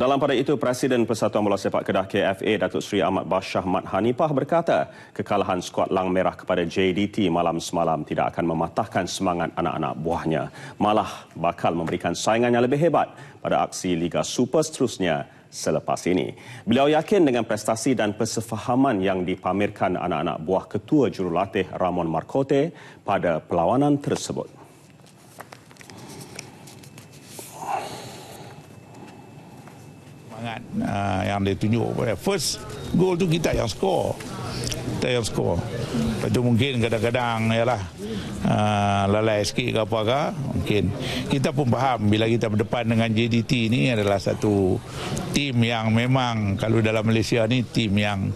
Dalam pada itu, Presiden Persatuan Bola Sepak Kedah KFA, Datuk Seri Ahmad Bashah Mat Hanipah berkata, kekalahan skuad Lang Merah kepada JDT malam semalam tidak akan mematahkan semangat anak-anak buahnya. Malah bakal memberikan saingan yang lebih hebat pada aksi Liga Super seterusnya selepas ini. Beliau yakin dengan prestasi dan persefahaman yang dipamerkan anak-anak buah ketua jurulatih Ramon Marcote pada perlawanan tersebut. sangat uh, yang dia tunjuk. First goal tu kita yang score. Kita yang score. Lepas tu mungkin kadang-kadang yalah, uh, lalai sikit ke apa ke. Mungkin. Kita pun faham bila kita berdepan dengan JDT ni adalah satu tim yang memang kalau dalam Malaysia ni tim yang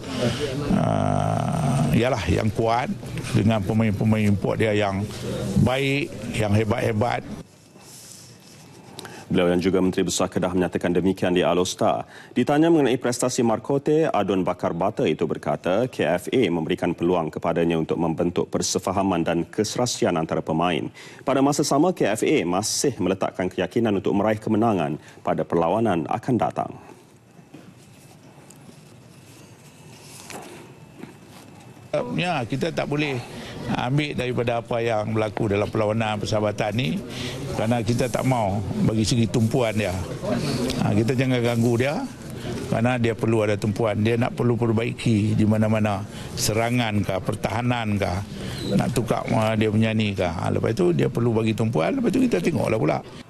uh, lah, yang kuat dengan pemain-pemain import dia yang baik, yang hebat-hebat. Beliau yang juga Menteri Besar Kedah menyatakan demikian di Alosta. Ditanya mengenai prestasi Markote, Adun Bakar Bata itu berkata KFA memberikan peluang kepadanya untuk membentuk persefahaman dan keserasian antara pemain. Pada masa sama, KFA masih meletakkan keyakinan untuk meraih kemenangan pada perlawanan akan datang. Uh, ya kita tak boleh uh, ambil daripada apa yang berlaku dalam perlawanan persahabatan ini, kerana kita tak mau bagi segi tumpuan dia. Ha, kita jangan ganggu dia kerana dia perlu ada tumpuan. Dia nak perlu perbaiki di mana-mana serangan kah, pertahanan kah, nak tukar dia punya ni ke. Ha, lepas itu dia perlu bagi tumpuan lepas itu kita tengoklah pula.